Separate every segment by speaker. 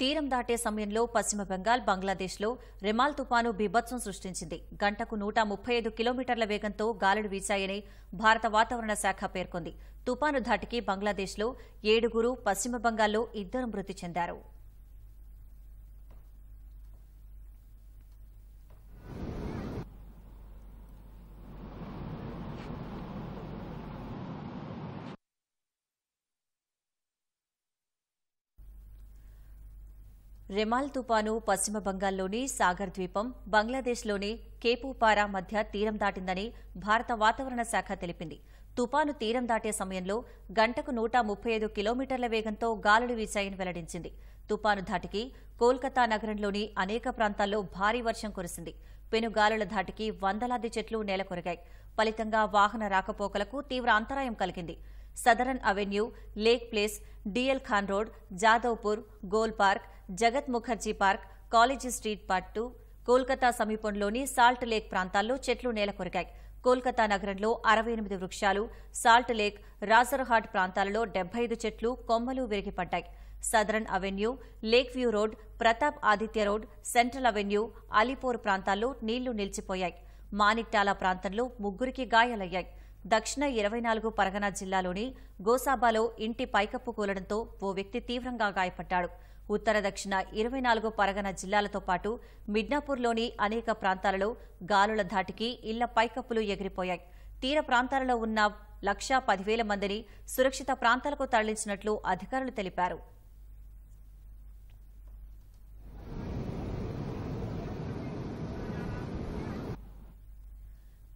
Speaker 1: తీరం దాటే సమయంలో పశ్చిమ బెంగాల్ బంగ్లాదేశ్లో రెమాల్ తుపాను బీభత్సం సృష్టించింది గంటకు నూట ముప్పై ఐదు కిలోమీటర్ల వేగంతో గాలులు వీచాయని భారత వాతావరణ శాఖ పేర్కొంది తుపాను ధాటికి బంగ్లాదేశ్లో ఏడుగురు పశ్చిమ బెంగాల్లో ఇద్దరు మృతి చెందారు రెమాల్ తుపాను పశ్చిమ బంగాల్లోని సాగర్ ద్వీపం బంగ్లాదేశ్లోని కేపుపారా మధ్య తీరం దాటిందని భారత వాతావరణ శాఖ తెలిపింది తుపాను తీరం దాటే సమయంలో గంటకు నూట ముప్పై ఐదు కిలోమీటర్ల వేగంతో గాలులు వీచాయని వెల్లడించింది తుపాను ధాటికి కోల్కతా నగరంలోని అనేక ప్రాంతాల్లో భారీ వర్షం కురిసింది పెనుగాలుల ధాటికి వందలాది చెట్లు నేలకొరిగాయి ఫలితంగా వాహన రాకపోకలకు తీవ్ర అంతరాయం కలిగింది southern avenue lake place DL Khan road Jadavpur Gol park Jagat Mukherjee park college street part two Kolkata సమీపంలోని సాల్ట్ లేక్ ప్రాంతాల్లో చెట్లు నేలకొరిగాయి కోల్కతా నగరంలో అరవై ఎనిమిది వృక్షాలు సాల్ట్ లేక్ రాజర్హాట్ ప్రాంతాలలో డెబ్బై ఐదు చెట్లు కొమ్మలు విరిగిపడ్డాయి southern avenue lake view road Pratap Aditya road central avenue Alipore ప్రాంతాల్లో నీళ్లు నిలిచిపోయాయి మానిక్టాలా ప్రాంతంలో ముగ్గురికి గాయాలయ్యాయి దక్షిణ ఇరవై నాలుగు పరగనా జిల్లాలోని గోసాబాలో ఇంటి పైకప్పు కూలడంతో ఓ వ్యక్తి తీవ్రంగా గాయపడ్డాడు ఉత్తర దక్షిణ ఇరవై నాలుగు పరగనా జిల్లాలతో పాటు మిడ్నాపూర్లోని అనేక ప్రాంతాలలో గాలుల ధాటికి ఇళ్ల పైకప్పులు ఎగిరిపోయాయి తీర ప్రాంతాలలో ఉన్న లక్షా పదివేల మందిని సురక్షిత ప్రాంతాలకు తరలించినట్లు అధికారులు తెలిపారు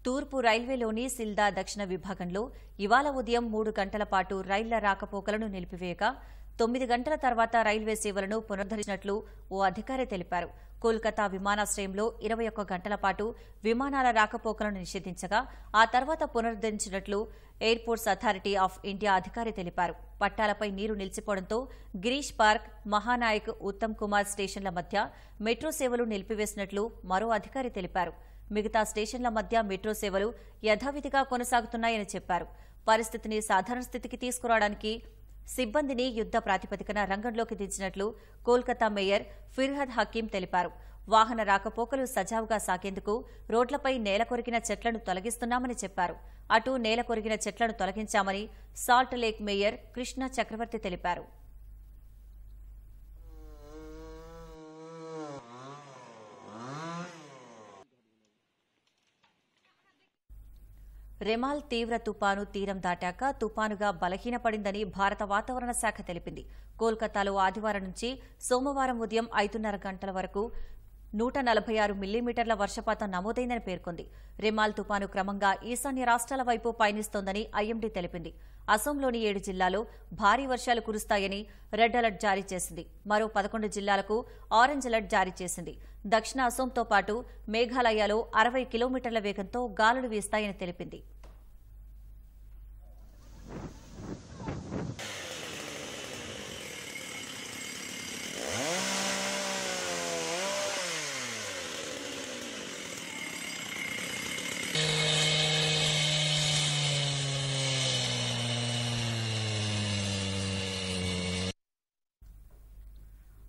Speaker 1: తూర్పు రైల్వేలోని సిల్దా దక్షిణ విభాగంలో ఇవాళ ఉదయం మూడు గంటల పాటు రైళ్ల రాకపోకలను నిలిపివేయగా తొమ్మిది గంటల తర్వాత రైల్వే సేవలను పునరుద్దరించినట్లు ఓ అధికారి తెలిపారు కోల్కతా విమానాశ్రయంలో ఇరవై ఒక్క గంటల పాటు విమానాల రాకపోకలను నిషేధించగా ఆ తర్వాత పునరుద్దరించినట్లు ఎయిర్పోర్ట్స్ అథారిటీ ఆఫ్ ఇండియా అధికారి తెలిపారు పట్టాలపై నీరు నిలిచిపోవడంతో గిరీష్ పార్క్ మహానాయక్ ఉత్తమ్ కుమార్ స్టేషన్ల మధ్య మెట్రో సేవలు నిలిపివేసినట్లు మరో అధికారి తెలిపారు మిగతా స్టేషన్ల మధ్య మెట్రో సేవలు యథావిధిగా కొనసాగుతున్నాయని చెప్పారు పరిస్థితిని సాధారణ స్థితికి తీసుకురావడానికి సిబ్బందిని యుద్ద ప్రాతిపదికన రంగంలోకి దించినట్లు కోల్కతా మేయర్ ఫిర్హద్ హకీం తెలిపారు వాహన రాకపోకలు సజావుగా సాగేందుకు రోడ్లపై నేల చెట్లను తొలగిస్తున్నామని చెప్పారు అటు నేల కొరిగిన చెట్లను తొలగించామని salt lake mayor Krishna Chakraborty తెలిపారు రెమాల్ తీవ్ర తుపాను తీరం దాటాక తుపానుగా బలహీనపడిందని భారత వాతావరణ శాఖ తెలిపింది కోల్కతాలో ఆదివారం నుంచి సోమవారం ఉదయం ఐదున్నర గంటల వరకు నూట నలభై ఆరు మిల్లీమీటర్ల వర్షపాతం నమోదైందని పేర్కొంది రిమాల్ తుపాను క్రమంగా ఈశాన్య రాష్ట్రాల వైపు పయనిస్తోందని ఐఎండీ తెలిపింది అసోంలోని ఏడు జిల్లాలో భారీ వర్షాలు కురుస్తాయని రెడ్ అలర్ట్ జారీ చేసింది మరో పదకొండు జిల్లాలకు ఆరెంజ్ అలర్ట్ జారీ చేసింది దక్షిణ అసోంతో పాటు మేఘాలయలో అరవై కిలోమీటర్ల వేగంతో గాలులు వీస్తాయని తెలిపింది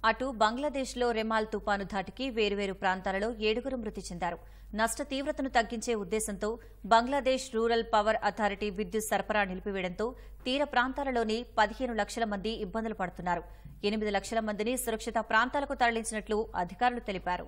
Speaker 1: అటు బంగ్లాదేశ్లో రెమాల్ తుపాను ధాటికి వేరువేరు ప్రాంతాలలో ఏడుగురు మృతి చెందారు నష్ట తీవ్రతను తగ్గించే ఉద్దేశంతో బంగ్లాదేశ్ రూరల్ పవర్ అథారిటీ విద్యుత్ సరఫరా నిలిపివేయడంతో తీర ప్రాంతాలలోని పదిహేను లక్షల మంది ఇబ్బందులు పడుతున్నారు ఎనిమిది లక్షల మందిని సురక్షిత ప్రాంతాలకు తరలించినట్లు అధికారులు తెలిపారు